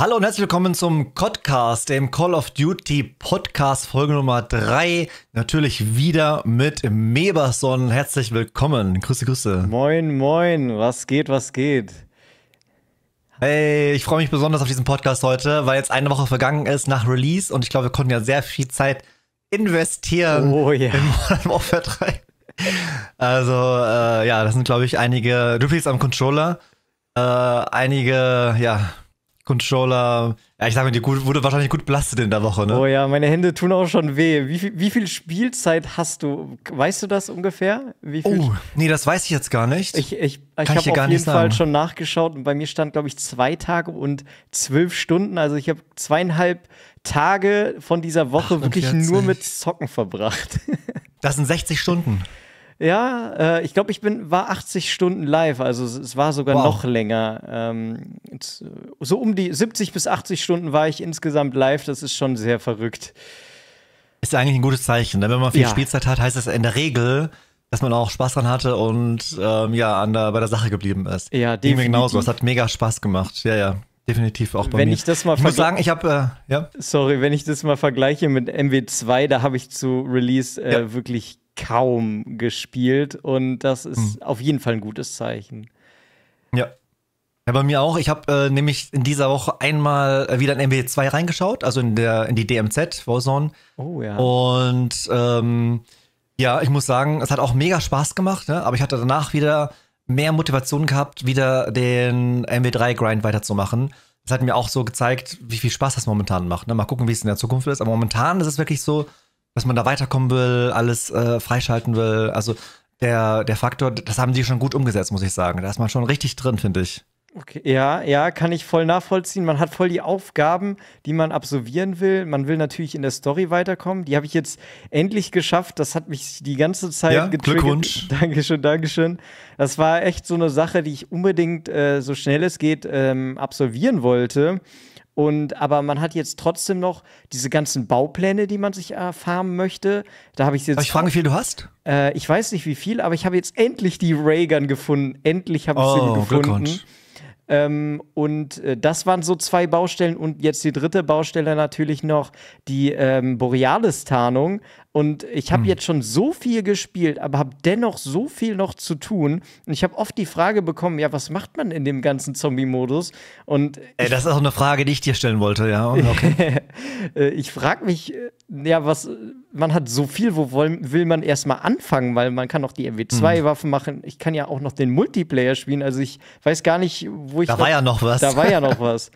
Hallo und herzlich willkommen zum Podcast, dem Call of Duty Podcast, Folge Nummer 3. Natürlich wieder mit Meberson. Herzlich willkommen. Grüße, Grüße. Moin, moin. Was geht, was geht? Hey, ich freue mich besonders auf diesen Podcast heute, weil jetzt eine Woche vergangen ist nach Release und ich glaube, wir konnten ja sehr viel Zeit investieren oh, yeah. in Modern Warfare 3. Also, äh, ja, das sind, glaube ich, einige Du Duplis am Controller, äh, einige, ja, Controller. Ja, ich sage mal, die wurde wahrscheinlich gut belastet in der Woche, ne? Oh ja, meine Hände tun auch schon weh. Wie viel, wie viel Spielzeit hast du? Weißt du das ungefähr? oh, nee, das weiß ich jetzt gar nicht. Ich, ich, ich habe auf jeden Fall schon nachgeschaut und bei mir stand, glaube ich, zwei Tage und zwölf Stunden. Also ich habe zweieinhalb Tage von dieser Woche 48. wirklich nur mit Zocken verbracht. Das sind 60 Stunden. Ja, äh, ich glaube, ich bin, war 80 Stunden live, also es, es war sogar wow. noch länger. Ähm, so um die 70 bis 80 Stunden war ich insgesamt live, das ist schon sehr verrückt. Ist eigentlich ein gutes Zeichen. Ne? Wenn man viel ja. Spielzeit hat, heißt das in der Regel, dass man auch Spaß dran hatte und ähm, ja, an der, bei der Sache geblieben ist. Ja, definitiv. Ging mir genauso. Es hat mega Spaß gemacht. Ja, ja. Definitiv auch bei wenn mir. Ich, das mal ich muss sagen, ich habe, äh, ja. Sorry, wenn ich das mal vergleiche mit MW2, da habe ich zu Release äh, ja. wirklich kaum gespielt und das ist hm. auf jeden Fall ein gutes Zeichen. Ja. Ja, bei mir auch. Ich habe äh, nämlich in dieser Woche einmal äh, wieder in mw 2 reingeschaut, also in, der, in die DMZ, Warzone. Oh ja. Und ähm, ja, ich muss sagen, es hat auch mega Spaß gemacht, ne? aber ich hatte danach wieder mehr Motivation gehabt, wieder den MW3-Grind weiterzumachen. Das hat mir auch so gezeigt, wie viel Spaß das momentan macht. Ne? Mal gucken, wie es in der Zukunft ist. Aber momentan ist es wirklich so, dass man da weiterkommen will, alles äh, freischalten will. Also der, der Faktor, das haben die schon gut umgesetzt, muss ich sagen. Da ist man schon richtig drin, finde ich. Okay, ja, ja, kann ich voll nachvollziehen. Man hat voll die Aufgaben, die man absolvieren will. Man will natürlich in der Story weiterkommen. Die habe ich jetzt endlich geschafft. Das hat mich die ganze Zeit ja, getriggert. Glückwunsch. Dankeschön, Dankeschön. Das war echt so eine Sache, die ich unbedingt äh, so schnell es geht ähm, absolvieren wollte. Und aber man hat jetzt trotzdem noch diese ganzen Baupläne, die man sich erfahren äh, möchte. Da habe ich jetzt. Darf ich fragen, wie viel du hast? Äh, ich weiß nicht, wie viel, aber ich habe jetzt endlich die Raygun gefunden. Endlich habe ich oh, sie gefunden. Ähm, und äh, das waren so zwei Baustellen und jetzt die dritte Baustelle natürlich noch die ähm, Borealis-Tarnung. Und ich habe hm. jetzt schon so viel gespielt, aber habe dennoch so viel noch zu tun. Und ich habe oft die Frage bekommen, ja, was macht man in dem ganzen Zombie-Modus? Und Ey, das ist auch eine Frage, die ich dir stellen wollte, ja. Okay. Äh, ich frage mich, äh, ja, was, man hat so viel, wo will man erstmal anfangen? Weil man kann noch die MW2-Waffen hm. machen. Ich kann ja auch noch den Multiplayer spielen. Also ich weiß gar nicht, wo ich. Da war ja noch was. Da war ja noch was.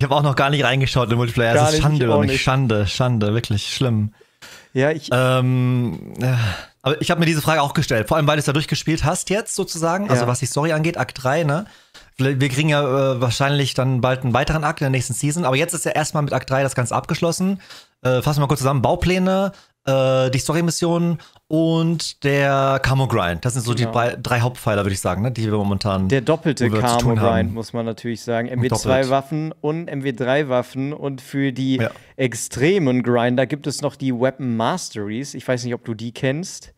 Ich habe auch noch gar nicht reingeschaut in Multiplayer. Also gar es ist Schande über mich. Schande, Schande, wirklich schlimm. Ja, ich. Ähm, äh, aber ich habe mir diese Frage auch gestellt. Vor allem, weil du es da durchgespielt hast jetzt sozusagen. Also ja. Also, was die Story angeht, Akt 3, ne? Wir kriegen ja äh, wahrscheinlich dann bald einen weiteren Akt in der nächsten Season. Aber jetzt ist ja erstmal mit Akt 3 das Ganze abgeschlossen. Äh, fassen wir mal kurz zusammen. Baupläne, äh, die Story-Mission und der Camo-Grind. Das sind so genau. die drei Hauptpfeiler, würde ich sagen, ne, die wir momentan Der doppelte Camo-Grind, muss man natürlich sagen. MW2-Waffen und MW3-Waffen. Und für die ja. extremen Grinder gibt es noch die Weapon Masteries. Ich weiß nicht, ob du die kennst.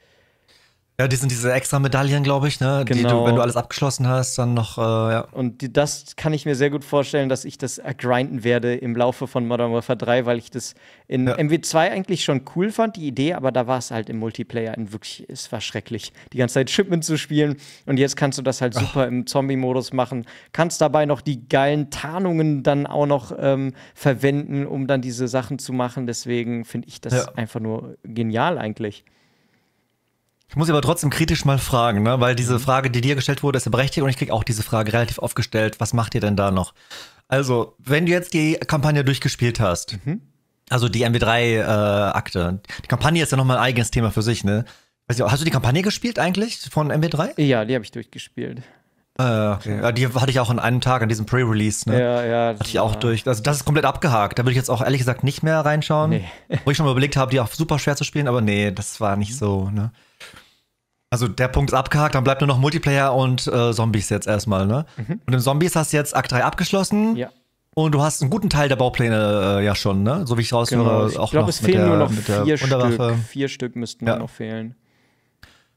Ja, die sind diese extra Medaillen, glaube ich, ne? Genau. Die du, genau. wenn du alles abgeschlossen hast, dann noch, äh, ja. Und die, das kann ich mir sehr gut vorstellen, dass ich das grinden werde im Laufe von Modern Warfare 3, weil ich das in ja. MW2 eigentlich schon cool fand, die Idee, aber da war es halt im Multiplayer in wirklich, es war schrecklich, die ganze Zeit Shipment zu spielen. Und jetzt kannst du das halt super Ach. im Zombie-Modus machen, kannst dabei noch die geilen Tarnungen dann auch noch ähm, verwenden, um dann diese Sachen zu machen. Deswegen finde ich das ja. einfach nur genial eigentlich. Ich muss aber trotzdem kritisch mal fragen, ne? weil diese mhm. Frage, die dir gestellt wurde, ist ja berechtigt und ich kriege auch diese Frage relativ oft gestellt. Was macht ihr denn da noch? Also, wenn du jetzt die Kampagne durchgespielt hast, mhm. also die MW3-Akte, äh, die Kampagne ist ja nochmal ein eigenes Thema für sich, ne? hast du die Kampagne gespielt eigentlich von MW3? Ja, die habe ich durchgespielt. Äh, ja. Die hatte ich auch an einem Tag, an diesem Pre-Release. Ne? Ja, ja. Hatte ich auch durch. Also das ist komplett abgehakt. Da würde ich jetzt auch ehrlich gesagt nicht mehr reinschauen. Nee. Wo ich schon mal überlegt habe, die auch super schwer zu spielen, aber nee, das war nicht mhm. so. Ne? Also der Punkt ist abgehakt, dann bleibt nur noch Multiplayer und äh, Zombies jetzt erstmal. Ne? Mhm. Und in Zombies hast du jetzt Akt 3 abgeschlossen. Ja. Und du hast einen guten Teil der Baupläne äh, ja schon, ne? So wie ich raushöre. Genau. Ich glaube, es fehlen der, nur noch vier Stück. Vier Stück müssten ja. noch fehlen.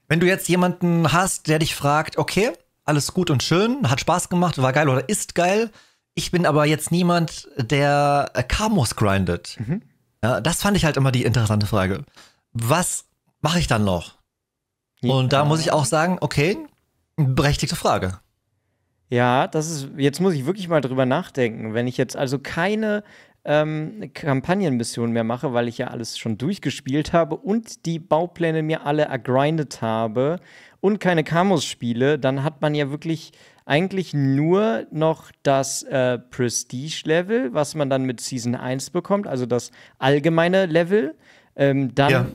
Wenn du jetzt jemanden hast, der dich fragt, okay, alles gut und schön, hat Spaß gemacht, war geil oder ist geil. Ich bin aber jetzt niemand, der Camos äh, grindet. Mhm. Ja, das fand ich halt immer die interessante Frage. Was mache ich dann noch? Ja. Und da muss ich auch sagen, okay, berechtigte Frage. Ja, das ist, jetzt muss ich wirklich mal drüber nachdenken. Wenn ich jetzt also keine ähm, Kampagnenmission mehr mache, weil ich ja alles schon durchgespielt habe und die Baupläne mir alle ergrindet habe und keine Camus-Spiele, dann hat man ja wirklich eigentlich nur noch das äh, Prestige-Level, was man dann mit Season 1 bekommt, also das allgemeine Level. Ähm, dann ja.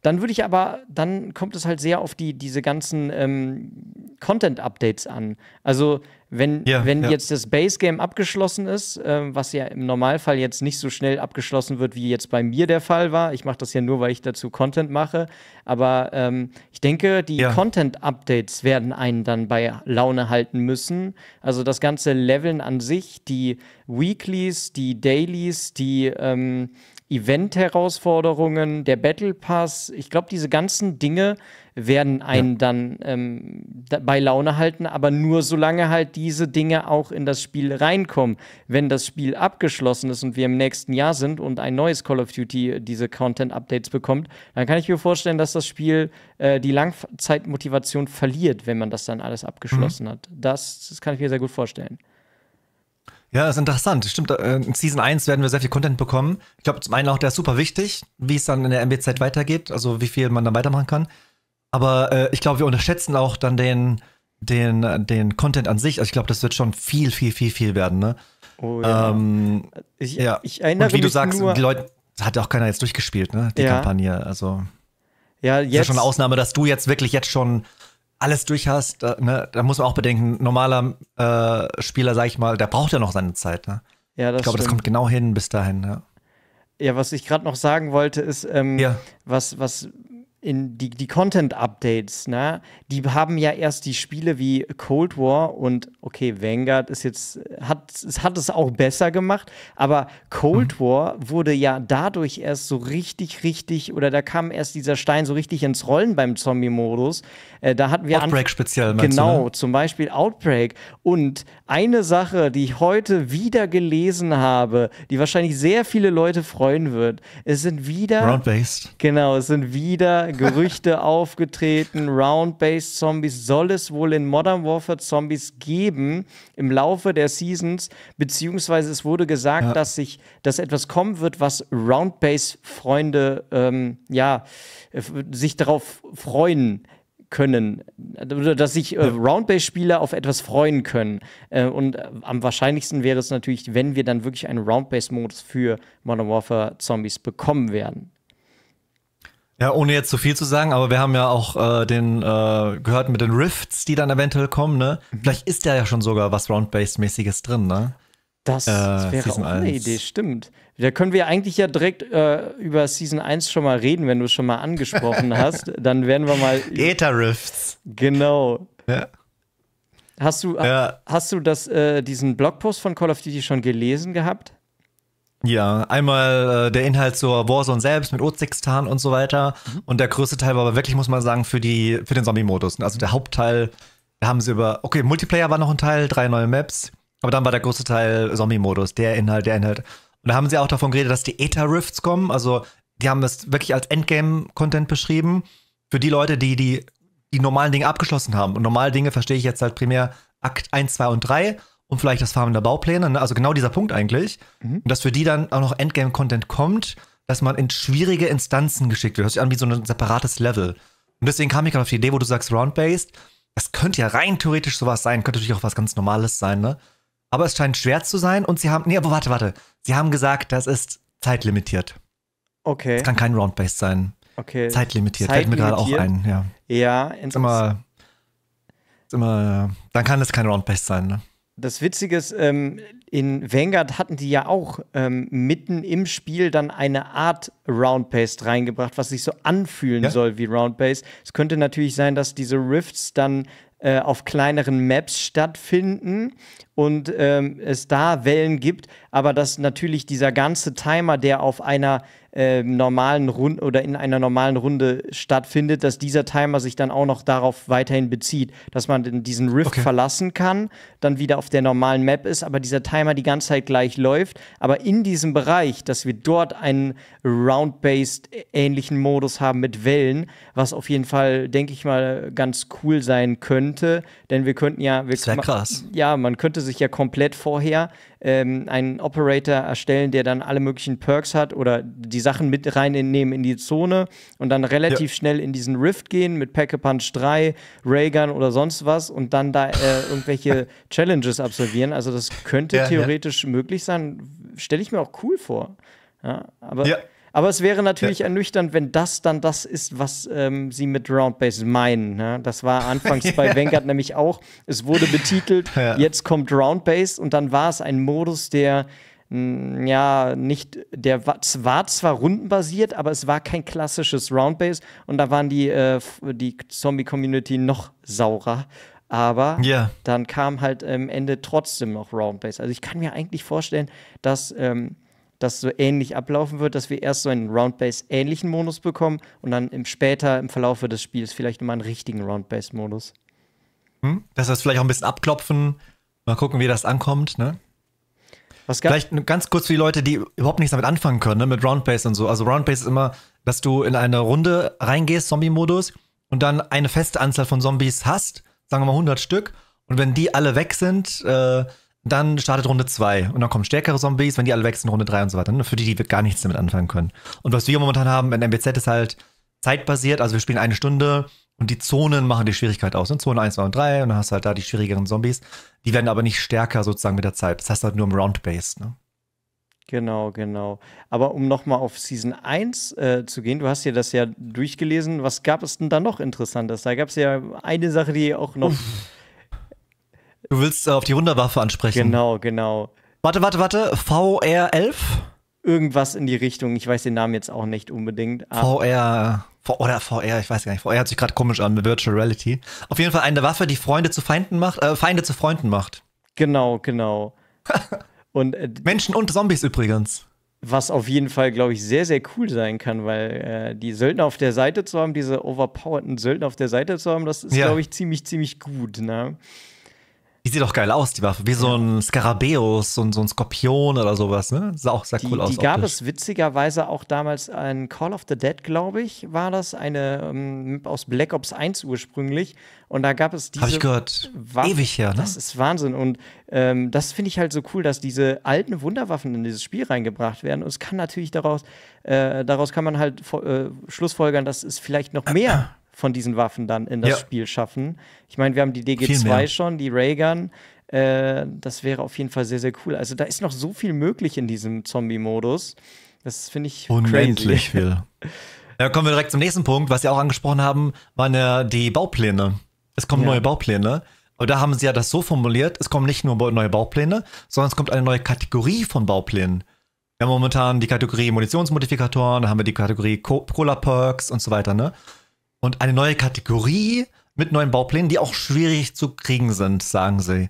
Dann würde ich aber, dann kommt es halt sehr auf die, diese ganzen ähm, Content-Updates an. Also wenn, ja, wenn ja. jetzt das Base Game abgeschlossen ist, äh, was ja im Normalfall jetzt nicht so schnell abgeschlossen wird, wie jetzt bei mir der Fall war. Ich mache das ja nur, weil ich dazu Content mache. Aber ähm, ich denke, die ja. Content-Updates werden einen dann bei Laune halten müssen. Also das ganze Leveln an sich, die Weeklies, die Dailies, die ähm, Event-Herausforderungen, der Battle Pass. Ich glaube, diese ganzen Dinge werden einen ja. dann ähm, bei Laune halten, aber nur solange halt diese Dinge auch in das Spiel reinkommen. Wenn das Spiel abgeschlossen ist und wir im nächsten Jahr sind und ein neues Call of Duty äh, diese Content-Updates bekommt, dann kann ich mir vorstellen, dass das Spiel äh, die Langzeitmotivation verliert, wenn man das dann alles abgeschlossen mhm. hat. Das, das kann ich mir sehr gut vorstellen. Ja, das ist interessant. Stimmt, äh, in Season 1 werden wir sehr viel Content bekommen. Ich glaube, zum einen auch der ist super wichtig, wie es dann in der MBZ weitergeht, also wie viel man dann weitermachen kann. Aber äh, ich glaube, wir unterschätzen auch dann den, den, den Content an sich. Also ich glaube, das wird schon viel, viel, viel, viel werden. Ne? Oh, ja. Ähm, ich, ja. ich erinnere Und wie du sagst, die Leute, das hat auch keiner jetzt durchgespielt, ne? Die ja. Kampagne. Also. Ja, jetzt. Ist ja schon eine Ausnahme, dass du jetzt wirklich jetzt schon alles durch hast. Da, ne? da muss man auch bedenken, normaler äh, Spieler, sag ich mal, der braucht ja noch seine Zeit. Ne? Ja, das ich glaube, das kommt genau hin bis dahin. Ja. Ja, was ich gerade noch sagen wollte, ist, ähm, ja. was, was in die, die Content-Updates, ne, die haben ja erst die Spiele wie Cold War und okay, Vanguard ist jetzt, hat, hat es auch besser gemacht, aber Cold mhm. War wurde ja dadurch erst so richtig, richtig, oder da kam erst dieser Stein so richtig ins Rollen beim Zombie-Modus. Äh, da hatten wir Outbreak speziell, Genau, du, ne? zum Beispiel Outbreak. Und eine Sache, die ich heute wieder gelesen habe, die wahrscheinlich sehr viele Leute freuen wird, es sind wieder. Ground-based. Genau, es sind wieder Gerüchte aufgetreten, Round-Based Zombies soll es wohl in Modern Warfare Zombies geben im Laufe der Seasons, beziehungsweise es wurde gesagt, ja. dass sich, dass etwas kommen wird, was Round-Based Freunde, ähm, ja, äh, sich darauf freuen können, dass sich äh, Roundbase-Spieler auf etwas freuen können. Äh, und äh, am wahrscheinlichsten wäre es natürlich, wenn wir dann wirklich einen Roundbase-Modus für Modern Warfare Zombies bekommen werden. Ja, ohne jetzt zu viel zu sagen, aber wir haben ja auch äh, den äh, gehört mit den Rifts, die dann eventuell kommen, ne? Mhm. Vielleicht ist da ja schon sogar was Round-Based-mäßiges drin, ne? Das, äh, das wäre Season auch eine 1. Idee, stimmt. Da können wir eigentlich ja direkt äh, über Season 1 schon mal reden, wenn du es schon mal angesprochen hast. Dann werden wir mal. Ether-Rifts. Genau. Ja. Hast du, ja. hast du das, äh, diesen Blogpost von Call of Duty schon gelesen gehabt? Ja, einmal äh, der Inhalt zur Warzone selbst mit Ozikstan und so weiter. Mhm. Und der größte Teil war aber wirklich, muss man sagen, für, die, für den Zombie-Modus. Also der Hauptteil, da haben sie über, okay, Multiplayer war noch ein Teil, drei neue Maps. Aber dann war der größte Teil Zombie-Modus, der Inhalt, der Inhalt. Und da haben sie auch davon geredet, dass die eta rifts kommen. Also die haben das wirklich als Endgame-Content beschrieben. Für die Leute, die, die die normalen Dinge abgeschlossen haben. Und normale Dinge verstehe ich jetzt halt primär Akt 1, 2 und 3 und vielleicht das Farmen der Baupläne, ne? also genau dieser Punkt eigentlich, mhm. dass für die dann auch noch Endgame-Content kommt, dass man in schwierige Instanzen geschickt wird. Das ist an wie so ein separates Level. Und deswegen kam ich gerade auf die Idee, wo du sagst Round-Based. Das könnte ja rein theoretisch sowas sein, könnte natürlich auch was ganz Normales sein, ne? Aber es scheint schwer zu sein und sie haben, nee, aber warte, warte. Sie haben gesagt, das ist zeitlimitiert. Okay. Das kann kein Round-Based sein. Okay. Zeitlimitiert, fällt mir gerade auch ein, ja. Ja, interessant. ist immer, ist immer, dann kann es kein Round-Based sein, ne? das Witzige ist, ähm, in Vanguard hatten die ja auch ähm, mitten im Spiel dann eine Art Roundpaste reingebracht, was sich so anfühlen ja? soll wie Roundpaste. Es könnte natürlich sein, dass diese Rifts dann äh, auf kleineren Maps stattfinden und ähm, es da Wellen gibt, aber dass natürlich dieser ganze Timer, der auf einer äh, normalen Runde oder in einer normalen Runde stattfindet, dass dieser Timer sich dann auch noch darauf weiterhin bezieht, dass man diesen Rift okay. verlassen kann, dann wieder auf der normalen Map ist, aber dieser Timer die ganze Zeit gleich läuft, aber in diesem Bereich, dass wir dort einen Round-based ähnlichen Modus haben mit Wellen, was auf jeden Fall, denke ich mal, ganz cool sein könnte, denn wir könnten ja wir, das krass. ja, man könnte sich ja komplett vorher ähm, einen Operator erstellen, der dann alle möglichen Perks hat oder die Sachen mit reinnehmen in die Zone und dann relativ ja. schnell in diesen Rift gehen mit Pack-a-Punch 3, Raygun oder sonst was und dann da äh, irgendwelche Challenges absolvieren. Also das könnte ja, theoretisch ja. möglich sein. Stelle ich mir auch cool vor. aber aber es wäre natürlich ja. ernüchternd, wenn das dann das ist, was ähm, sie mit Roundbase meinen. Ne? Das war anfangs bei Vanguard nämlich auch. Es wurde betitelt, ja. jetzt kommt Roundbase und dann war es ein Modus, der ja, nicht, der war zwar rundenbasiert, aber es war kein klassisches Roundbase und da waren die, äh, die Zombie-Community noch saurer. Aber yeah. dann kam halt am Ende trotzdem noch Roundbase. Also ich kann mir eigentlich vorstellen, dass ähm, das so ähnlich ablaufen wird, dass wir erst so einen roundbase ähnlichen Modus bekommen und dann im, später im Verlauf des Spiels vielleicht nochmal einen richtigen roundbase modus Hm, dass wir es vielleicht auch ein bisschen abklopfen, mal gucken, wie das ankommt, ne? Was vielleicht ganz kurz für die Leute, die überhaupt nichts damit anfangen können, ne? mit Roundbase und so. Also Roundbase ist immer, dass du in eine Runde reingehst, Zombie-Modus, und dann eine feste Anzahl von Zombies hast, sagen wir mal 100 Stück, und wenn die alle weg sind, äh, dann startet Runde 2 und dann kommen stärkere Zombies, wenn die alle weg Runde 3 und so weiter. Ne? Für die, die wir gar nichts damit anfangen können. Und was wir momentan haben in MBZ ist halt zeitbasiert, also wir spielen eine Stunde und die Zonen machen die Schwierigkeit aus. Ne? Zone 1, 2 und 3 und dann hast du halt da die schwierigeren Zombies. Die werden aber nicht stärker sozusagen mit der Zeit. Das heißt halt nur im Round-Based. Ne? Genau, genau. Aber um nochmal auf Season 1 äh, zu gehen, du hast dir das ja durchgelesen. Was gab es denn da noch Interessantes? Da gab es ja eine Sache, die auch noch. Uff Du willst äh, auf die Wunderwaffe ansprechen. Genau, genau. Warte, warte, warte. VR11? Irgendwas in die Richtung. Ich weiß den Namen jetzt auch nicht unbedingt. Ah. VR. Oder VR, ich weiß gar nicht. VR hört sich gerade komisch an, Virtual Reality. Auf jeden Fall eine Waffe, die Freunde zu Feinden macht, äh, Feinde zu Freunden macht. Genau, genau. und äh, Menschen und Zombies übrigens. Was auf jeden Fall, glaube ich, sehr, sehr cool sein kann, weil äh, die Söldner auf der Seite zu haben, diese overpowerten Söldner auf der Seite zu haben, das ist, ja. glaube ich, ziemlich, ziemlich gut. Ne? Die sieht doch geil aus, die Waffe. Wie so ein Skarabeus und so ein Skorpion oder sowas, ne? Sah auch sehr die, cool aus. Die gab optisch. es witzigerweise auch damals in Call of the Dead, glaube ich, war das. Eine ähm, aus Black Ops 1 ursprünglich. Und da gab es diese. Hab ich gehört. Waffe. Ewig her, ne? Das ist Wahnsinn. Und ähm, das finde ich halt so cool, dass diese alten Wunderwaffen in dieses Spiel reingebracht werden. Und es kann natürlich daraus, äh, daraus kann man halt äh, schlussfolgern, dass es vielleicht noch mehr von diesen Waffen dann in das ja. Spiel schaffen. Ich meine, wir haben die DG2 schon, die Raygun. Äh, das wäre auf jeden Fall sehr, sehr cool. Also da ist noch so viel möglich in diesem Zombie-Modus. Das finde ich unendlich viel. Ja, kommen wir direkt zum nächsten Punkt, was Sie auch angesprochen haben, waren ja die Baupläne. Es kommen ja. neue Baupläne. Aber da haben Sie ja das so formuliert, es kommen nicht nur neue Baupläne, sondern es kommt eine neue Kategorie von Bauplänen. Wir haben momentan die Kategorie Munitionsmodifikatoren, dann haben wir die Kategorie Cola-Perks und so weiter, ne? und eine neue Kategorie mit neuen Bauplänen, die auch schwierig zu kriegen sind, sagen sie.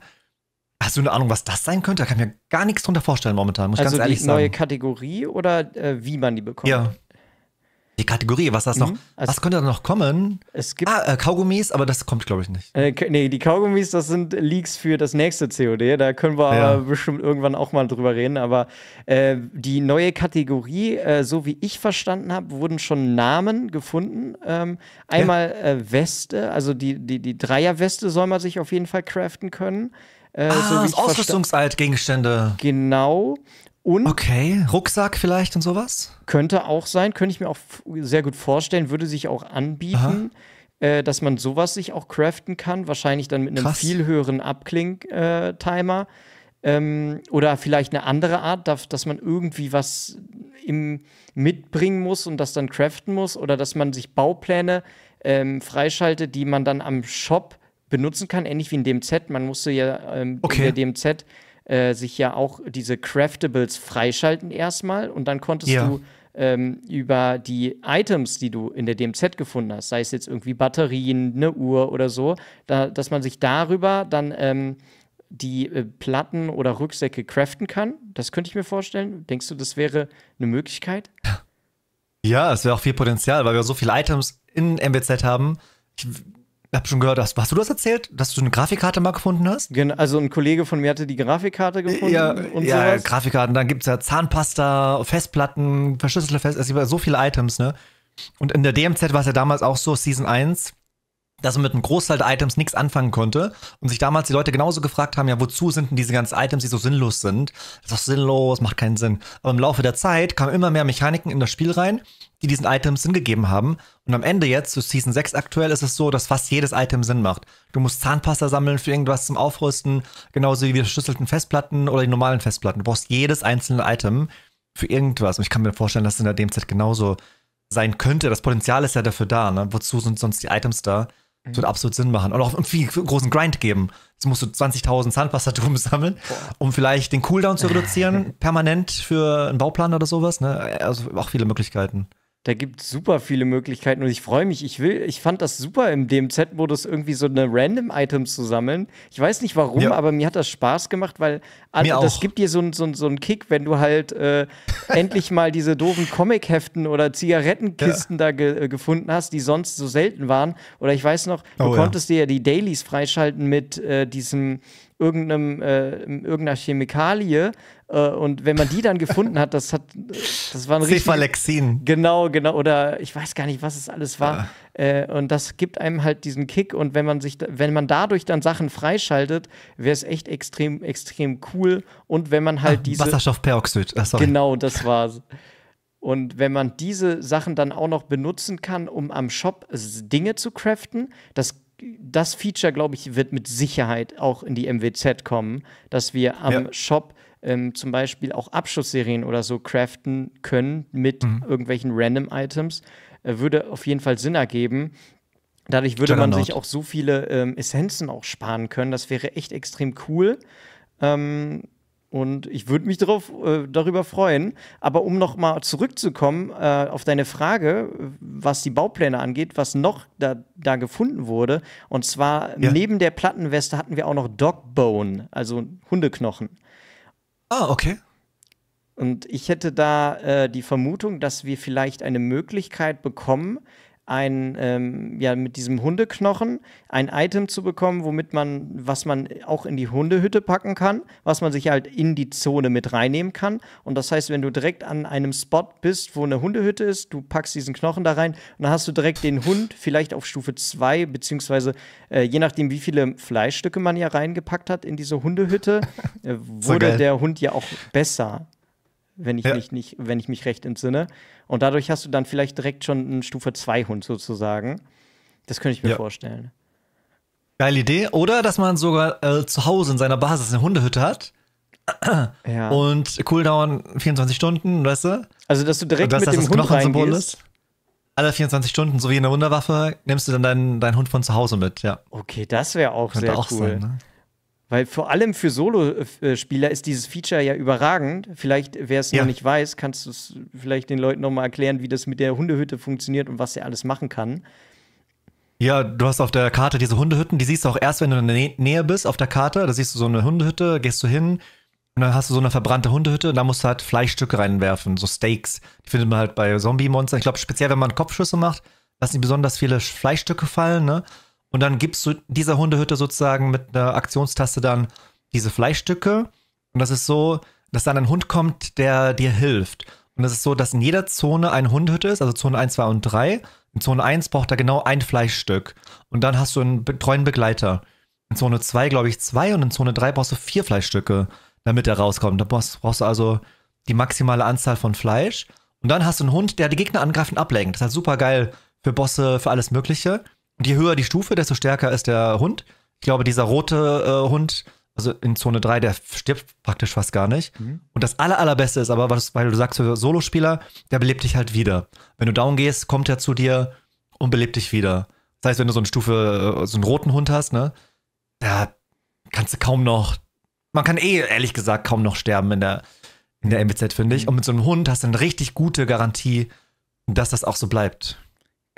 Hast du eine Ahnung, was das sein könnte? Da kann ich mir gar nichts drunter vorstellen momentan, muss also ich ganz also ehrlich sagen. Also die neue Kategorie oder äh, wie man die bekommt? Ja. Die Kategorie, was das mhm. noch, also, was könnte da noch kommen? Es gibt ah, äh, Kaugummis, aber das kommt, glaube ich, nicht. Äh, nee, die Kaugummis, das sind Leaks für das nächste COD. Da können wir ja. bestimmt irgendwann auch mal drüber reden. Aber äh, die neue Kategorie, äh, so wie ich verstanden habe, wurden schon Namen gefunden. Ähm, einmal ja. Äh, Weste, also die, die, die Dreierweste soll man sich auf jeden Fall craften können. Äh, ah, so Ausrüstungsaltgegenstände. Genau. Und okay, Rucksack vielleicht und sowas? Könnte auch sein, könnte ich mir auch sehr gut vorstellen, würde sich auch anbieten, äh, dass man sowas sich auch craften kann, wahrscheinlich dann mit einem Krass. viel höheren abkling äh, timer Äh, ähm, oder vielleicht eine andere Art, dass, dass man irgendwie was im, mitbringen muss und das dann craften muss, oder dass man sich Baupläne ähm, freischaltet, die man dann am Shop benutzen kann, ähnlich wie in DMZ. Man musste ja ähm, okay. in der DMZ äh, sich ja auch diese Craftables freischalten erstmal und dann konntest ja. du ähm, über die Items, die du in der DMZ gefunden hast, sei es jetzt irgendwie Batterien, eine Uhr oder so, da, dass man sich darüber dann ähm, die äh, Platten oder Rucksäcke craften kann. Das könnte ich mir vorstellen. Denkst du, das wäre eine Möglichkeit? Ja, es wäre auch viel Potenzial, weil wir so viele Items in MWZ haben. Ich ich habe schon gehört, hast, hast, du das erzählt, dass du eine Grafikkarte mal gefunden hast? Genau, also ein Kollege von mir hatte die Grafikkarte gefunden. Ja, und ja sowas. Grafikkarten, dann gibt es ja Zahnpasta, Festplatten, verschlüsselte Festplatten, es gibt so viele Items, ne? Und in der DMZ war es ja damals auch so, Season 1, dass man mit einem Großteil der Items nichts anfangen konnte und sich damals die Leute genauso gefragt haben, ja, wozu sind denn diese ganzen Items, die so sinnlos sind? Das ist doch sinnlos, macht keinen Sinn. Aber im Laufe der Zeit kamen immer mehr Mechaniken in das Spiel rein, die diesen Items Sinn gegeben haben. Und am Ende jetzt, zu Season 6 aktuell, ist es so, dass fast jedes Item Sinn macht. Du musst Zahnpasta sammeln für irgendwas zum Aufrüsten, genauso wie die verschlüsselten Festplatten oder die normalen Festplatten. Du brauchst jedes einzelne Item für irgendwas. Und ich kann mir vorstellen, dass es in der DMZ genauso sein könnte. Das Potenzial ist ja dafür da. Ne? Wozu sind sonst die Items da? Mhm. Das wird absolut Sinn machen. Und auch einen viel großen Grind geben. Jetzt musst du 20.000 Zahnpastatuben sammeln, um vielleicht den Cooldown zu reduzieren, permanent für einen Bauplan oder sowas. Ne? Also auch viele Möglichkeiten da gibt es super viele Möglichkeiten und ich freue mich. Ich will, ich fand das super im DMZ-Modus irgendwie so eine random Items zu sammeln. Ich weiß nicht warum, ja. aber mir hat das Spaß gemacht, weil also, das gibt dir so, einen so, so einen Kick, wenn du halt äh, endlich mal diese doofen Comic-Heften oder Zigarettenkisten ja. da ge äh, gefunden hast, die sonst so selten waren. Oder ich weiß noch, du oh, konntest ja. dir ja die Dailies freischalten mit äh, diesem irgendeinem, äh, irgendeiner Chemikalie. Äh, und wenn man die dann gefunden hat, das hat, das war ein Cephalexin. Genau, genau. Oder ich weiß gar nicht, was es alles war. Ja. Äh, und das gibt einem halt diesen Kick. Und wenn man sich, wenn man dadurch dann Sachen freischaltet, wäre es echt extrem, extrem cool. Und wenn man halt Ach, diese. Wasserstoffperoxid, das ah, Genau, das war's. Und wenn man diese Sachen dann auch noch benutzen kann, um am Shop Dinge zu craften, das das Feature, glaube ich, wird mit Sicherheit auch in die MWZ kommen, dass wir am ja. Shop ähm, zum Beispiel auch Abschussserien oder so craften können mit mhm. irgendwelchen random Items. Äh, würde auf jeden Fall Sinn ergeben. Dadurch würde Standard. man sich auch so viele ähm, Essenzen auch sparen können. Das wäre echt extrem cool. Ähm, und ich würde mich darauf, äh, darüber freuen. Aber um nochmal zurückzukommen äh, auf deine Frage, was die Baupläne angeht, was noch da, da gefunden wurde. Und zwar ja. neben der Plattenweste hatten wir auch noch Dogbone, also Hundeknochen. Ah, okay. Und ich hätte da äh, die Vermutung, dass wir vielleicht eine Möglichkeit bekommen, ein, ähm, ja, mit diesem Hundeknochen ein Item zu bekommen, womit man, was man auch in die Hundehütte packen kann, was man sich halt in die Zone mit reinnehmen kann. Und das heißt, wenn du direkt an einem Spot bist, wo eine Hundehütte ist, du packst diesen Knochen da rein und dann hast du direkt den Hund vielleicht auf Stufe 2, beziehungsweise äh, je nachdem, wie viele Fleischstücke man ja reingepackt hat in diese Hundehütte, äh, wurde so der Hund ja auch besser wenn ich, ja. mich nicht, wenn ich mich recht entsinne. Und dadurch hast du dann vielleicht direkt schon einen Stufe 2 Hund sozusagen. Das könnte ich mir ja. vorstellen. Geile Idee. Oder dass man sogar äh, zu Hause in seiner Basis eine Hundehütte hat. ja. Und Cooldown 24 Stunden, weißt du? Also, dass du direkt dass, mit dass dem das Hund reingehst. Ist. Alle 24 Stunden, so wie in der Wunderwaffe, nimmst du dann deinen, deinen Hund von zu Hause mit, ja. Okay, das wäre auch Könnte sehr auch cool. Sein, ne? Weil vor allem für Solo-Spieler ist dieses Feature ja überragend. Vielleicht, wer es ja. noch nicht weiß, kannst du es vielleicht den Leuten noch mal erklären, wie das mit der Hundehütte funktioniert und was er alles machen kann. Ja, du hast auf der Karte diese Hundehütten, die siehst du auch erst, wenn du in der Nähe bist auf der Karte. Da siehst du so eine Hundehütte, gehst du hin und dann hast du so eine verbrannte Hundehütte und da musst du halt Fleischstücke reinwerfen, so Steaks. Die findet man halt bei Zombie-Monstern. Ich glaube, speziell, wenn man Kopfschüsse macht, lassen die besonders viele Fleischstücke fallen, ne? Und dann gibst du dieser Hundehütte sozusagen mit einer Aktionstaste dann diese Fleischstücke. Und das ist so, dass dann ein Hund kommt, der dir hilft. Und das ist so, dass in jeder Zone eine Hundehütte ist, also Zone 1, 2 und 3. In Zone 1 braucht er genau ein Fleischstück. Und dann hast du einen treuen Begleiter. In Zone 2, glaube ich, zwei und in Zone 3 brauchst du vier Fleischstücke, damit er rauskommt. Da brauchst, brauchst du also die maximale Anzahl von Fleisch. Und dann hast du einen Hund, der die Gegner angreifen ablenkt. Das ist halt super geil für Bosse, für alles Mögliche je höher die Stufe, desto stärker ist der Hund. Ich glaube, dieser rote äh, Hund, also in Zone 3, der stirbt praktisch fast gar nicht. Mhm. Und das aller, allerbeste ist aber, was, weil du sagst, für Solospieler, der belebt dich halt wieder. Wenn du down gehst, kommt er zu dir und belebt dich wieder. Das heißt, wenn du so eine Stufe, äh, so einen roten Hund hast, ne, da kannst du kaum noch, man kann eh, ehrlich gesagt, kaum noch sterben in der, in der MBZ, finde ich. Mhm. Und mit so einem Hund hast du eine richtig gute Garantie, dass das auch so bleibt.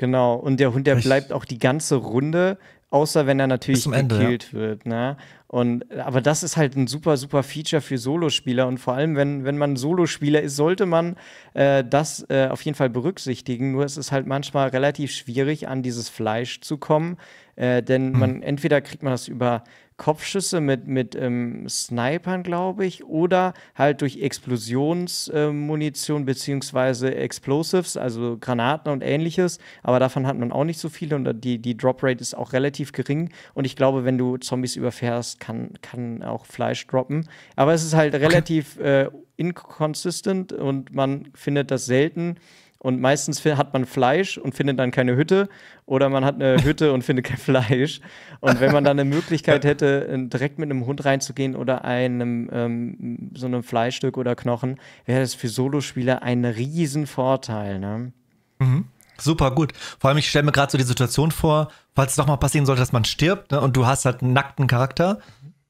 Genau, und der Hund, der ich bleibt auch die ganze Runde, außer wenn er natürlich gekillt ja. wird. Ne? Und, aber das ist halt ein super, super Feature für Solospieler. Und vor allem, wenn, wenn man Solospieler ist, sollte man äh, das äh, auf jeden Fall berücksichtigen. Nur es ist halt manchmal relativ schwierig, an dieses Fleisch zu kommen. Äh, denn hm. man, entweder kriegt man das über Kopfschüsse mit, mit ähm, Snipern, glaube ich, oder halt durch Explosionsmunition äh, beziehungsweise Explosives, also Granaten und ähnliches. Aber davon hat man auch nicht so viele und die, die drop ist auch relativ gering. Und ich glaube, wenn du Zombies überfährst, kann, kann auch Fleisch droppen. Aber es ist halt relativ äh, inconsistent und man findet das selten und meistens hat man Fleisch und findet dann keine Hütte oder man hat eine Hütte und findet kein Fleisch. Und wenn man dann eine Möglichkeit hätte, äh, direkt mit einem Hund reinzugehen oder einem ähm, so einem Fleischstück oder Knochen, wäre das für Solospieler ein Riesenvorteil. Ne? Mhm. Super gut. Vor allem, ich stelle mir gerade so die Situation vor, falls es nochmal passieren sollte, dass man stirbt ne, und du hast halt einen nackten Charakter.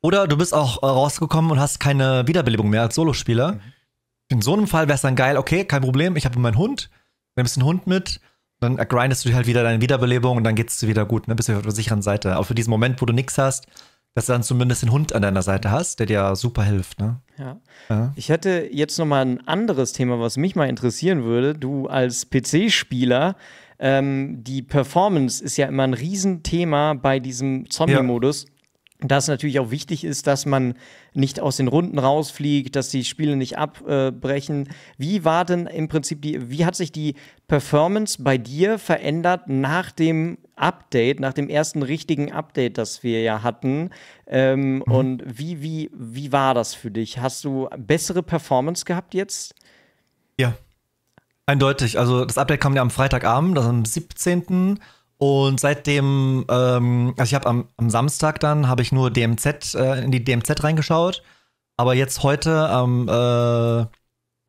Oder du bist auch äh, rausgekommen und hast keine Wiederbelebung mehr als Solospieler. Mhm. In so einem Fall wäre es dann geil, okay, kein Problem, ich habe meinen Hund, nimmst einen Hund mit, dann grindest du halt wieder deine Wiederbelebung und dann geht's dir wieder gut, ne? Bist du auf der sicheren Seite. Auch für diesen Moment, wo du nichts hast, dass du dann zumindest den Hund an deiner Seite hast, der dir super hilft, ne? Ja. ja. Ich hätte jetzt nochmal ein anderes Thema, was mich mal interessieren würde. Du als PC-Spieler, ähm, die Performance ist ja immer ein Riesenthema bei diesem Zombie-Modus. Ja dass natürlich auch wichtig ist, dass man nicht aus den Runden rausfliegt, dass die Spiele nicht abbrechen. Wie war denn im Prinzip die, wie hat sich die Performance bei dir verändert nach dem Update, nach dem ersten richtigen Update, das wir ja hatten? Ähm, mhm. Und wie, wie, wie war das für dich? Hast du bessere Performance gehabt jetzt? Ja, eindeutig. Also das Update kam ja am Freitagabend, also am 17. Und seitdem, ähm, also ich habe am, am, Samstag dann, habe ich nur DMZ, äh, in die DMZ reingeschaut. Aber jetzt heute am äh,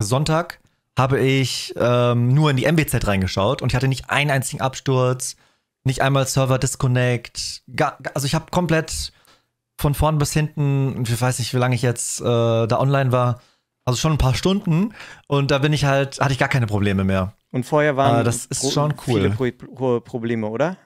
Sonntag habe ich ähm, nur in die MBZ reingeschaut und ich hatte nicht einen einzigen Absturz, nicht einmal Server Disconnect. Gar, also ich habe komplett von vorn bis hinten, ich weiß nicht, wie lange ich jetzt äh, da online war, also schon ein paar Stunden und da bin ich halt, hatte ich gar keine Probleme mehr. Und vorher waren äh, das ist Pro schon cool. viele Pro Probleme, oder?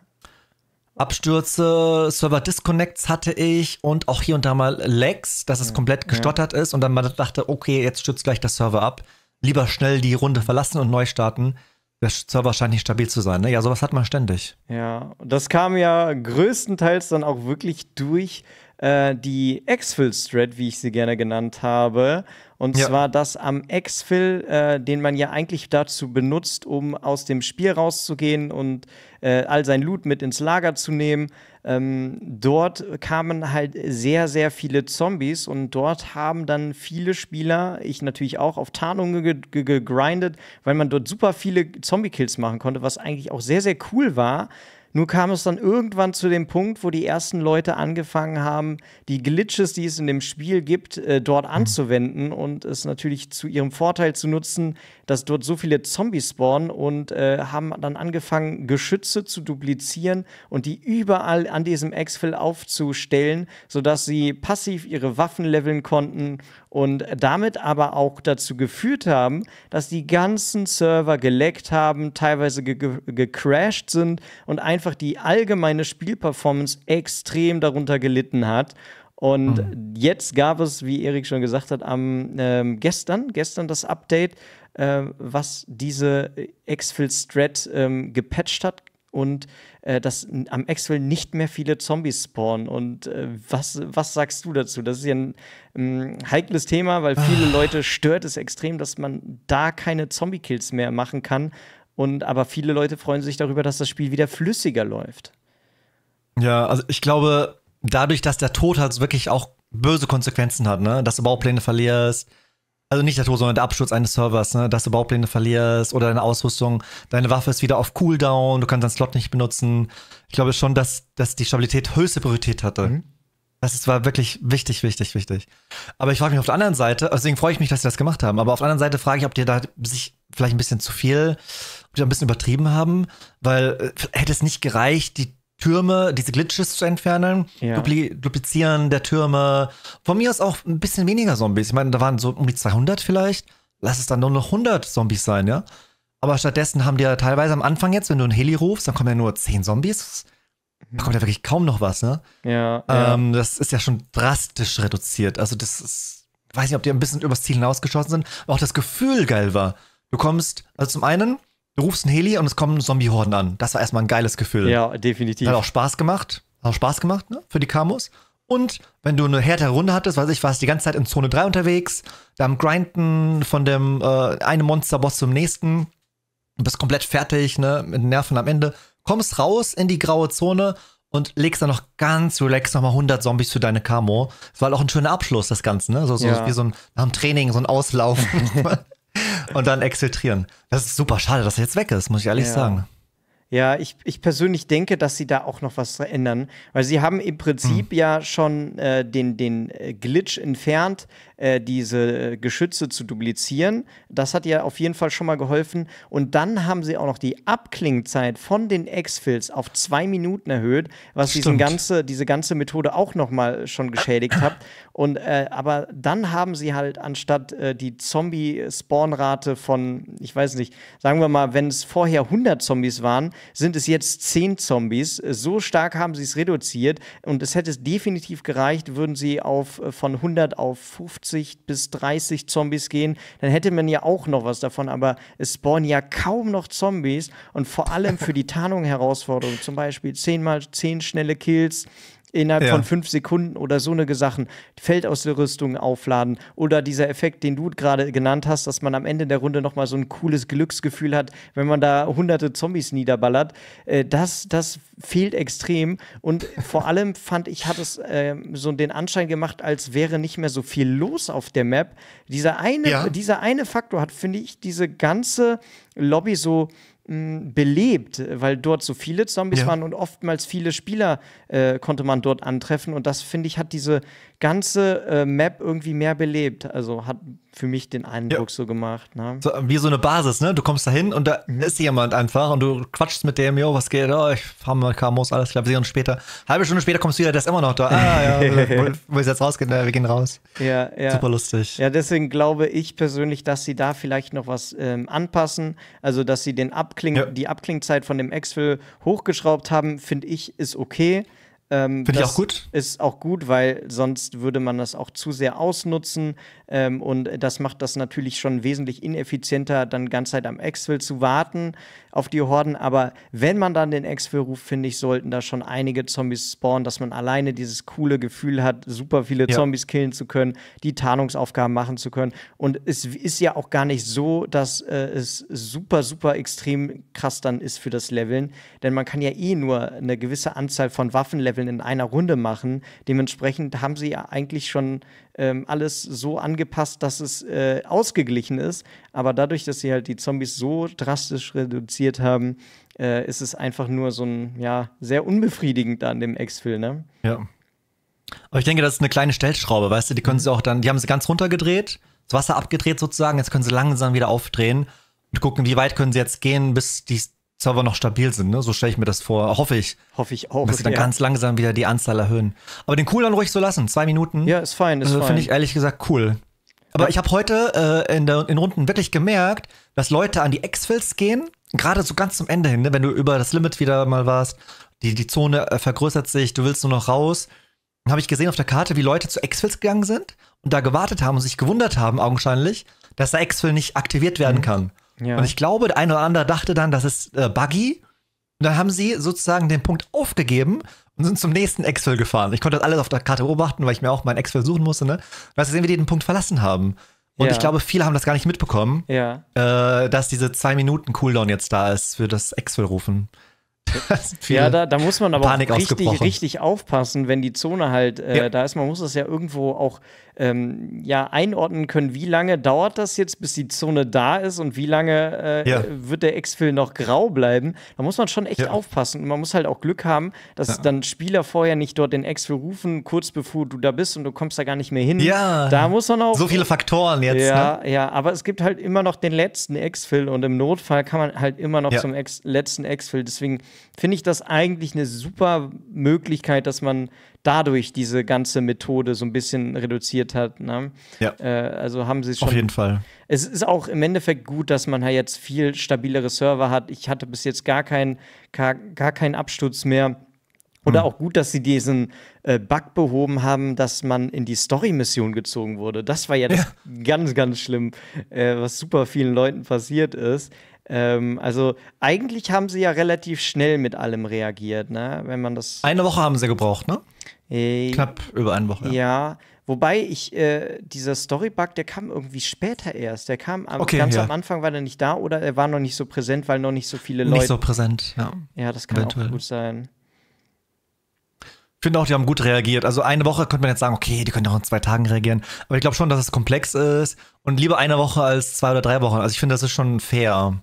Abstürze, Server-Disconnects hatte ich und auch hier und da mal Lags, dass es komplett gestottert ja. ist und dann man dachte, okay, jetzt stürzt gleich der Server ab. Lieber schnell die Runde verlassen und neu starten. Der Server scheint nicht stabil zu sein. Ne? Ja, sowas hat man ständig. Ja, das kam ja größtenteils dann auch wirklich durch äh, die Exfil-Thread, wie ich sie gerne genannt habe, und ja. zwar das am Exfil, äh, den man ja eigentlich dazu benutzt, um aus dem Spiel rauszugehen und äh, all sein Loot mit ins Lager zu nehmen. Ähm, dort kamen halt sehr, sehr viele Zombies und dort haben dann viele Spieler, ich natürlich auch, auf Tarnungen ge ge gegrindet, weil man dort super viele Zombie-Kills machen konnte, was eigentlich auch sehr, sehr cool war nur kam es dann irgendwann zu dem Punkt, wo die ersten Leute angefangen haben, die Glitches, die es in dem Spiel gibt, äh, dort mhm. anzuwenden und es natürlich zu ihrem Vorteil zu nutzen, dass dort so viele Zombies spawnen und äh, haben dann angefangen, Geschütze zu duplizieren und die überall an diesem Exfil aufzustellen, sodass sie passiv ihre Waffen leveln konnten und damit aber auch dazu geführt haben, dass die ganzen Server geleckt haben, teilweise ge ge gecrashed sind und einfach die allgemeine Spielperformance extrem darunter gelitten hat. Und mhm. jetzt gab es, wie Erik schon gesagt hat, am ähm, gestern, gestern das Update, äh, was diese Exfil-Strat ähm, gepatcht hat und äh, dass am Exfil nicht mehr viele Zombies spawnen. Und äh, was, was sagst du dazu? Das ist ja ein, ein heikles Thema, weil ah. viele Leute stört es extrem, dass man da keine Zombie-Kills mehr machen kann. Und aber viele Leute freuen sich darüber, dass das Spiel wieder flüssiger läuft. Ja, also ich glaube, dadurch, dass der Tod halt wirklich auch böse Konsequenzen hat, ne? dass du Baupläne verlierst, also nicht der Tod, sondern der Absturz eines Servers, ne? dass du Baupläne verlierst oder deine Ausrüstung, deine Waffe ist wieder auf Cooldown, du kannst deinen Slot nicht benutzen. Ich glaube schon, dass, dass die Stabilität höchste Priorität hatte. Mhm. Das war wirklich wichtig, wichtig, wichtig. Aber ich frage mich auf der anderen Seite, also deswegen freue ich mich, dass sie das gemacht haben, aber auf der anderen Seite frage ich, ob die da sich vielleicht ein bisschen zu viel, ob die da ein bisschen übertrieben haben, weil äh, hätte es nicht gereicht, die Türme, diese Glitches zu entfernen, ja. Dupli Duplizieren der Türme. Von mir aus auch ein bisschen weniger Zombies. Ich meine, da waren so um die 200 vielleicht. Lass es dann nur noch 100 Zombies sein, ja? Aber stattdessen haben die ja teilweise am Anfang jetzt, wenn du einen Heli rufst, dann kommen ja nur 10 Zombies. Da kommt ja wirklich kaum noch was, ne? Ja. Ähm, ja. Das ist ja schon drastisch reduziert. Also, das ist, weiß nicht, ob die ein bisschen übers Ziel hinausgeschossen sind, aber auch das Gefühl geil war. Du kommst, also zum einen, Du rufst ein Heli und es kommen Zombie-Horden an. Das war erstmal ein geiles Gefühl. Ja, definitiv. Hat auch Spaß gemacht. Hat auch Spaß gemacht, ne? Für die Kamos. Und wenn du eine härtere Runde hattest, weiß ich, warst die ganze Zeit in Zone 3 unterwegs, da am Grinden von dem äh, einen Monsterboss zum nächsten, du bist komplett fertig, ne, mit Nerven am Ende, kommst raus in die graue Zone und legst dann noch ganz relaxed nochmal 100 Zombies für deine Camo. Das war halt auch ein schöner Abschluss, das Ganze, ne? So, so ja. wie so ein, nach dem Training, so ein Auslaufen. und dann exfiltrieren. Das ist super schade, dass er jetzt weg ist, muss ich ehrlich ja. sagen. Ja, ich, ich persönlich denke, dass sie da auch noch was ändern, weil sie haben im Prinzip mhm. ja schon äh, den, den äh, Glitch entfernt, äh, diese äh, Geschütze zu duplizieren. Das hat ja auf jeden Fall schon mal geholfen. Und dann haben sie auch noch die Abklingzeit von den Exfills auf zwei Minuten erhöht, was diesen ganze, diese ganze Methode auch noch mal schon geschädigt hat. Und, äh, aber dann haben sie halt anstatt äh, die zombie spawn rate von, ich weiß nicht, sagen wir mal, wenn es vorher 100 Zombies waren, sind es jetzt zehn Zombies. So stark haben sie es reduziert und es hätte definitiv gereicht, würden sie auf, äh, von 100 auf 50 bis 30 Zombies gehen. Dann hätte man ja auch noch was davon, aber es spawnen ja kaum noch Zombies und vor allem für die Tarnung Herausforderung, zum Beispiel 10 mal 10 schnelle Kills innerhalb ja. von fünf Sekunden oder so eine Sachen, Feld aus der Rüstung aufladen oder dieser Effekt, den du gerade genannt hast, dass man am Ende der Runde nochmal so ein cooles Glücksgefühl hat, wenn man da hunderte Zombies niederballert, äh, das, das fehlt extrem und vor allem fand ich, hat es äh, so den Anschein gemacht, als wäre nicht mehr so viel los auf der Map. Dieser eine, ja. dieser eine Faktor hat, finde ich, diese ganze Lobby so belebt, weil dort so viele Zombies ja. waren und oftmals viele Spieler äh, konnte man dort antreffen. Und das, finde ich, hat diese ganze äh, Map irgendwie mehr belebt. Also hat für mich den Eindruck ja. so gemacht. Ne? So, wie so eine Basis, ne? Du kommst da hin und da mhm. ist jemand einfach und du quatschst mit dem, jo, was geht? Oh, ich fahre mal Kamos, alles klar. Wir sehen uns später. Halbe Stunde später kommst du wieder, der ist immer noch da. Ah, ja, wo ist jetzt rausgehen? Ja, wir gehen raus. Ja, ja. Super lustig. Ja, deswegen glaube ich persönlich, dass sie da vielleicht noch was ähm, anpassen. Also, dass sie den Abkling ja. die Abklingzeit von dem Exfil hochgeschraubt haben, finde ich, ist okay. Ähm, Finde ich auch gut. Ist auch gut, weil sonst würde man das auch zu sehr ausnutzen. Ähm, und das macht das natürlich schon wesentlich ineffizienter, dann ganze Zeit am Exfil zu warten auf die Horden. Aber wenn man dann den Exfil ruft, finde ich, sollten da schon einige Zombies spawnen, dass man alleine dieses coole Gefühl hat, super viele ja. Zombies killen zu können, die Tarnungsaufgaben machen zu können. Und es ist ja auch gar nicht so, dass äh, es super, super extrem krass dann ist für das Leveln. Denn man kann ja eh nur eine gewisse Anzahl von Waffenleveln in einer Runde machen. Dementsprechend haben sie ja eigentlich schon ähm, alles so angepasst, dass es äh, ausgeglichen ist. Aber dadurch, dass sie halt die Zombies so drastisch reduziert haben, äh, ist es einfach nur so ein, ja, sehr unbefriedigend an dem ex Exfil, ne? Ja. Aber ich denke, das ist eine kleine Stellschraube, weißt du, die können mhm. sie auch dann, die haben sie ganz runtergedreht, das Wasser abgedreht sozusagen, jetzt können sie langsam wieder aufdrehen und gucken, wie weit können sie jetzt gehen, bis die Server noch stabil sind, ne? So stelle ich mir das vor. Hoffe ich. Hoffe ich auch. Dass sie dann ja. ganz langsam wieder die Anzahl erhöhen. Aber den Cooldown ruhig so lassen. Zwei Minuten. Ja, ist fein. Ist äh, Finde ich ehrlich gesagt cool. Aber ja. ich habe heute äh, in, der, in Runden wirklich gemerkt, dass Leute an die Exfills gehen. Gerade so ganz zum Ende hin, ne? wenn du über das Limit wieder mal warst. Die, die Zone äh, vergrößert sich, du willst nur noch raus. Dann habe ich gesehen auf der Karte, wie Leute zu Exfills gegangen sind und da gewartet haben und sich gewundert haben, augenscheinlich, dass der Exfil nicht aktiviert werden mhm. kann. Ja. Und ich glaube, der eine oder andere dachte dann, das ist äh, buggy. Und dann haben sie sozusagen den Punkt aufgegeben und sind zum nächsten Exfil gefahren. Ich konnte das alles auf der Karte beobachten, weil ich mir auch meinen Exfil suchen musste, ne? Weißt du, sehen die den Punkt verlassen haben. Und ja. ich glaube, viele haben das gar nicht mitbekommen, ja. äh, dass diese zwei Minuten Cooldown jetzt da ist für das Exfil rufen. ja, da, da, muss man aber Panik auch richtig, richtig aufpassen, wenn die Zone halt äh, ja. da ist. Man muss das ja irgendwo auch ähm, ja, einordnen können, wie lange dauert das jetzt, bis die Zone da ist und wie lange äh, ja. wird der Exfil noch grau bleiben. Da muss man schon echt ja. aufpassen. Und man muss halt auch Glück haben, dass ja. dann Spieler vorher nicht dort den Exfil rufen, kurz bevor du da bist und du kommst da gar nicht mehr hin. Ja. Da muss man auch. So viele Faktoren jetzt. Ja, ne? ja, aber es gibt halt immer noch den letzten Exfil und im Notfall kann man halt immer noch zum Ex letzten Exfil. Deswegen finde ich das eigentlich eine super Möglichkeit, dass man dadurch diese ganze Methode so ein bisschen reduziert hat. Ne? Ja. Äh, also haben sie es schon. Auf jeden Fall. Es ist auch im Endeffekt gut, dass man halt jetzt viel stabilere Server hat. Ich hatte bis jetzt gar keinen gar, gar kein Absturz mehr. Oder mhm. auch gut, dass sie diesen äh, Bug behoben haben, dass man in die Story-Mission gezogen wurde. Das war ja, das ja. ganz, ganz schlimm, äh, was super vielen Leuten passiert ist. Ähm, also eigentlich haben sie ja relativ schnell mit allem reagiert, ne? Wenn man das. Eine Woche haben sie gebraucht, ne? Äh, Knapp über eine Woche. Ja, wobei ich, äh, dieser Storybug, der kam irgendwie später erst. Der kam am, okay, ganz ja. am Anfang, war der nicht da oder er war noch nicht so präsent, weil noch nicht so viele Leute. Nicht so präsent, ja. Ja, das kann Eventuell. auch gut sein. Ich finde auch, die haben gut reagiert. Also eine Woche könnte man jetzt sagen, okay, die können auch in zwei Tagen reagieren. Aber ich glaube schon, dass es komplex ist und lieber eine Woche als zwei oder drei Wochen. Also ich finde, das ist schon fair.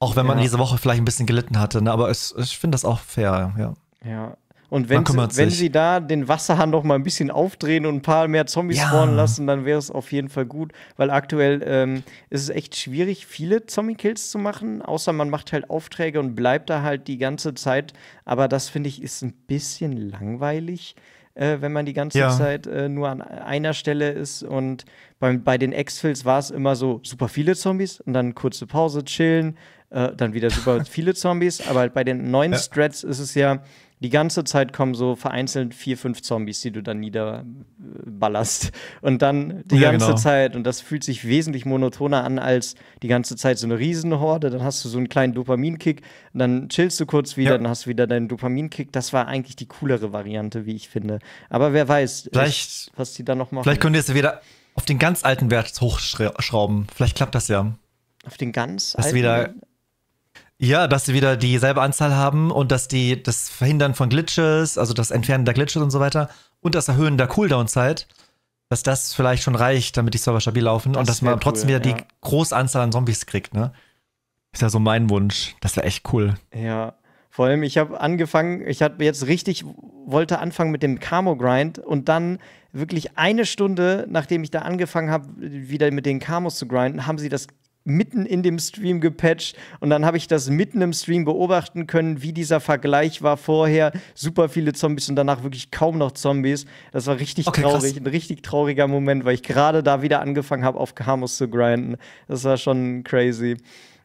Auch wenn ja. man diese Woche vielleicht ein bisschen gelitten hatte, ne? aber es, ich finde das auch fair, ja. Ja, und wenn, sie, wenn sie da den Wasserhahn noch mal ein bisschen aufdrehen und ein paar mehr Zombies ja. spawnen lassen, dann wäre es auf jeden Fall gut, weil aktuell ähm, ist es echt schwierig, viele Zombie-Kills zu machen, außer man macht halt Aufträge und bleibt da halt die ganze Zeit. Aber das finde ich ist ein bisschen langweilig. Äh, wenn man die ganze ja. Zeit äh, nur an einer Stelle ist. Und bei, bei den Exfills war es immer so super viele Zombies und dann kurze Pause, chillen, äh, dann wieder super viele Zombies. Aber bei den neuen ja. Strats ist es ja, die ganze Zeit kommen so vereinzelt vier, fünf Zombies, die du dann niederballerst. Und dann die ja, ganze genau. Zeit, und das fühlt sich wesentlich monotoner an als die ganze Zeit so eine Riesenhorde. Dann hast du so einen kleinen Dopaminkick, dann chillst du kurz wieder, ja. dann hast du wieder deinen Dopaminkick. Das war eigentlich die coolere Variante, wie ich finde. Aber wer weiß, vielleicht, was die dann noch machen. Vielleicht können wir jetzt wieder auf den ganz alten Wert hochschrauben. Vielleicht klappt das ja. Auf den ganz alten? Wert? Ja, dass sie wieder dieselbe Anzahl haben und dass die das Verhindern von Glitches, also das Entfernen der Glitches und so weiter und das Erhöhen der Cooldown-Zeit, dass das vielleicht schon reicht, damit die Server stabil laufen das und dass man cool, trotzdem wieder ja. die große Anzahl an Zombies kriegt, ne? Ist ja so mein Wunsch. Das wäre echt cool. Ja. Vor allem, ich habe angefangen, ich habe jetzt richtig, wollte anfangen mit dem Camo-Grind und dann wirklich eine Stunde, nachdem ich da angefangen habe, wieder mit den Camos zu grinden, haben sie das mitten in dem Stream gepatcht und dann habe ich das mitten im Stream beobachten können, wie dieser Vergleich war vorher. Super viele Zombies und danach wirklich kaum noch Zombies. Das war richtig okay, traurig, krass. ein richtig trauriger Moment, weil ich gerade da wieder angefangen habe, auf Kamos zu grinden. Das war schon crazy.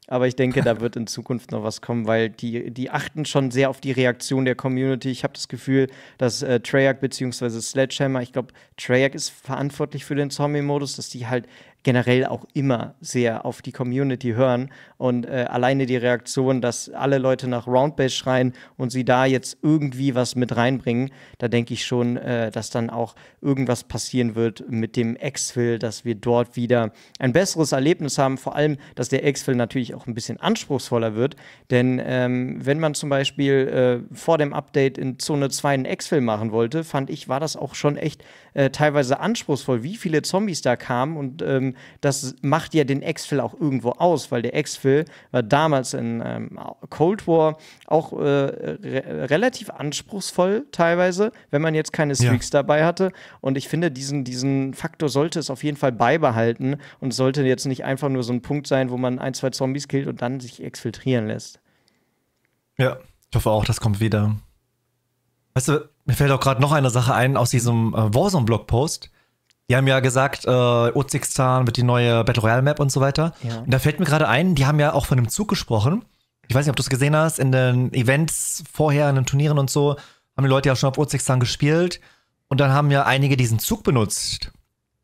Aber ich denke, da wird in Zukunft noch was kommen, weil die, die achten schon sehr auf die Reaktion der Community. Ich habe das Gefühl, dass äh, Treyarch bzw. Sledgehammer, ich glaube, Treyarch ist verantwortlich für den Zombie-Modus, dass die halt generell auch immer sehr auf die Community hören. Und äh, alleine die Reaktion, dass alle Leute nach Roundbase schreien und sie da jetzt irgendwie was mit reinbringen, da denke ich schon, äh, dass dann auch irgendwas passieren wird mit dem Exfil, dass wir dort wieder ein besseres Erlebnis haben. Vor allem, dass der Exfil natürlich auch ein bisschen anspruchsvoller wird. Denn ähm, wenn man zum Beispiel äh, vor dem Update in Zone 2 einen Exfil machen wollte, fand ich, war das auch schon echt äh, teilweise anspruchsvoll, wie viele Zombies da kamen und ähm, das macht ja den Exfil auch irgendwo aus, weil der Exfil war damals in ähm, Cold War auch äh, re relativ anspruchsvoll teilweise, wenn man jetzt keine Streaks ja. dabei hatte. Und ich finde, diesen, diesen Faktor sollte es auf jeden Fall beibehalten und sollte jetzt nicht einfach nur so ein Punkt sein, wo man ein, zwei Zombies killt und dann sich exfiltrieren lässt. Ja, ich hoffe auch, das kommt wieder. Weißt du, mir fällt auch gerade noch eine Sache ein aus diesem äh, Warzone-Blogpost. Die haben ja gesagt, äh, Uzbekistan wird die neue Battle Royale Map und so weiter. Ja. Und da fällt mir gerade ein, die haben ja auch von einem Zug gesprochen. Ich weiß nicht, ob du es gesehen hast, in den Events vorher, in den Turnieren und so, haben die Leute ja schon auf Uzbekistan gespielt. Und dann haben ja einige diesen Zug benutzt.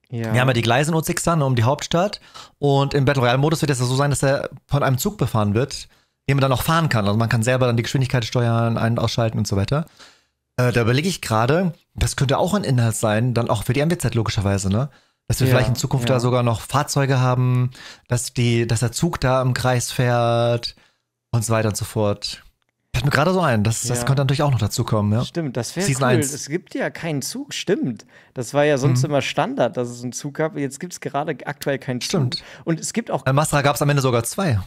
Ja. Wir haben ja die Gleise in Uzbekistan um die Hauptstadt. Und im Battle Royale-Modus wird es ja so sein, dass er von einem Zug befahren wird, den man dann auch fahren kann. Also man kann selber dann die Geschwindigkeit steuern, ein- und ausschalten und so weiter. Äh, da überlege ich gerade, das könnte auch ein Inhalt sein, dann auch für die MWZ logischerweise, ne? Dass wir ja, vielleicht in Zukunft ja. da sogar noch Fahrzeuge haben, dass, die, dass der Zug da im Kreis fährt und so weiter und so fort. Fällt mir gerade so ein, das, ja. das könnte natürlich auch noch dazu kommen. Ja? Stimmt, das wäre cool. 1. Es gibt ja keinen Zug, stimmt. Das war ja sonst mhm. immer Standard, dass es einen Zug gab. Jetzt gibt es gerade aktuell keinen stimmt. Zug. Stimmt. Und es gibt auch. Bei Masra gab es am Ende sogar zwei.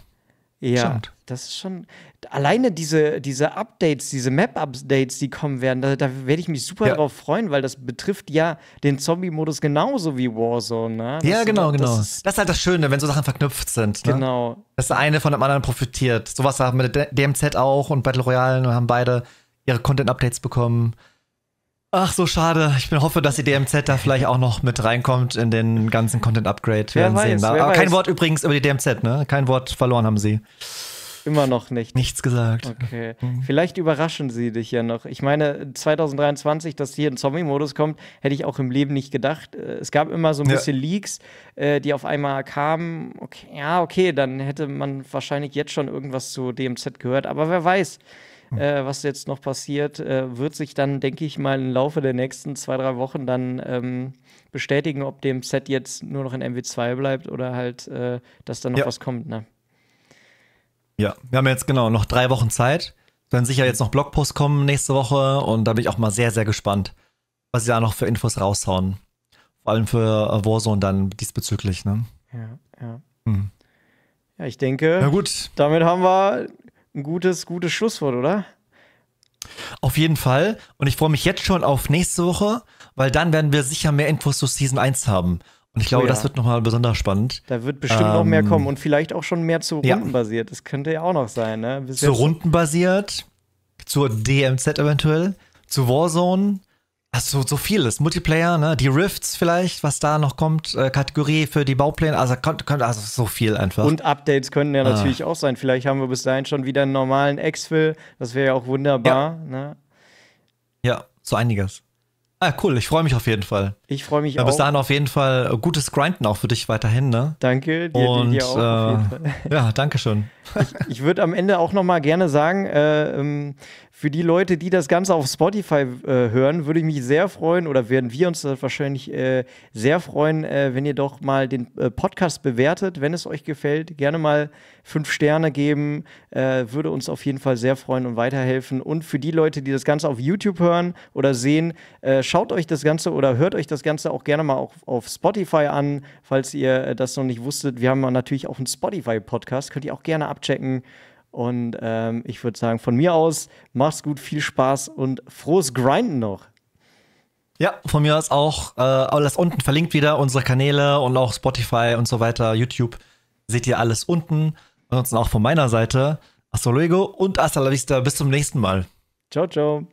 Ja, Stimmt. das ist schon. Alleine diese, diese Updates, diese Map-Updates, die kommen werden, da, da werde ich mich super ja. drauf freuen, weil das betrifft ja den Zombie-Modus genauso wie Warzone. Ne? ja, genau, ist, genau. Das ist, das ist, halt das Schöne, wenn so Sachen verknüpft sind. Ne? Genau. Dass der eine von dem anderen profitiert. Sowas haben wir mit DMZ auch und Battle Royale haben beide ihre Content-Updates bekommen. Ach so, schade. Ich hoffe, dass die DMZ da vielleicht auch noch mit reinkommt in den ganzen Content-Upgrade. Wir werden weiß, sehen. Aber weiß. kein Wort übrigens über die DMZ, ne? Kein Wort verloren haben sie. Immer noch nicht. Nichts gesagt. Okay. Mhm. Vielleicht überraschen sie dich ja noch. Ich meine, 2023, dass hier ein Zombie-Modus kommt, hätte ich auch im Leben nicht gedacht. Äh, es gab immer so ein bisschen ja. Leaks, äh, die auf einmal kamen. Okay, ja, okay, dann hätte man wahrscheinlich jetzt schon irgendwas zu DMZ gehört. Aber wer weiß. Hm. äh, was jetzt noch passiert, äh, wird sich dann, denke ich mal, im Laufe der nächsten zwei, drei Wochen dann ähm, bestätigen, ob dem Set jetzt nur noch in MW2 bleibt oder halt, äh, dass da noch ja. was kommt. Ne? Ja, wir haben jetzt genau noch drei Wochen Zeit. Es Werden sicher jetzt noch Blogposts kommen nächste Woche und da bin ich auch mal sehr, sehr gespannt, was sie da noch für Infos raushauen. Vor allem für äh, Warzone dann diesbezüglich, ne? Ja, ja. Hm. Ja, ich denke, Na gut. damit haben wir ein gutes, gutes Schlusswort, oder? Auf jeden Fall. Und ich freue mich jetzt schon auf nächste Woche, weil dann werden wir sicher mehr Infos zu Season 1 haben. Und ich glaube, oh ja. das wird nochmal besonders spannend. Da wird bestimmt ähm, noch mehr ähm, kommen und vielleicht auch schon mehr zu rundenbasiert. Ja. Das könnte ja auch noch sein, ne? Bis zu rundenbasiert, zur DMZ eventuell, zu Warzone, Achso, so vieles. Multiplayer, ne? Die Rifts vielleicht, was da noch kommt, äh, Kategorie für die Baupläne, also, also so viel einfach. Und Updates könnten ja ah. natürlich auch sein. Vielleicht haben wir bis dahin schon wieder einen normalen Exfil. Das wäre ja auch wunderbar. Ja. Ne? ja, so einiges. Ah, cool, ich freue mich auf jeden Fall. Ich freue mich ja, auch. Bis dahin auf jeden Fall äh, gutes Grinden auch für dich weiterhin, ne? Danke, dir, Und, dir auch. Äh, ja, danke schön. Ich, ich würde am Ende auch noch mal gerne sagen, äh, ähm, für die Leute, die das Ganze auf Spotify äh, hören, würde ich mich sehr freuen oder werden wir uns wahrscheinlich äh, sehr freuen, äh, wenn ihr doch mal den äh, Podcast bewertet, wenn es euch gefällt. Gerne mal fünf Sterne geben, äh, würde uns auf jeden Fall sehr freuen und weiterhelfen. Und für die Leute, die das Ganze auf YouTube hören oder sehen, äh, schaut euch das Ganze oder hört euch das Ganze auch gerne mal auf, auf Spotify an, falls ihr das noch nicht wusstet. Wir haben natürlich auch einen Spotify-Podcast, könnt ihr auch gerne abchecken. Und ähm, ich würde sagen, von mir aus, mach's gut, viel Spaß und frohes Grinden noch. Ja, von mir aus auch. Äh, alles unten verlinkt wieder unsere Kanäle und auch Spotify und so weiter. YouTube seht ihr alles unten. Ansonsten auch von meiner Seite. Hasta luego und hasta la vista. Bis zum nächsten Mal. Ciao, ciao.